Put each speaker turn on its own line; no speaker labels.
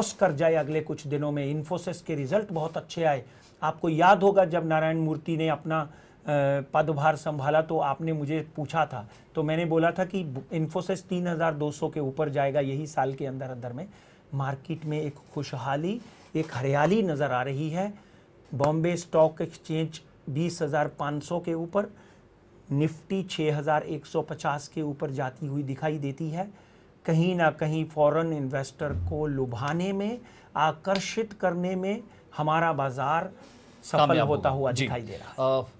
cross कर जाए अगले कुछ दिनों में इन्फोसिस के रिजल्ट बहुत अच्छे आए आपको याद होगा जब नारायण मूर्ति ने अपना पदभार संभाला तो आपने मुझे पूछा था तो मैंने बोला था कि इन्फोसिस 3200 के ऊपर जाएगा यही साल के अंदर अंदर में मार्केट में एक खुशहाली एक हरियाली नज़र आ रही है बॉम्बे स्टॉक एक्सचेंज 20,500 के ऊपर निफ्टी 6,150 के ऊपर जाती हुई दिखाई देती है कहीं ना कहीं फॉरेन इन्वेस्टर को लुभाने में आकर्षित करने में हमारा बाजार सफल होता हुआ
दिखाई दे रहा है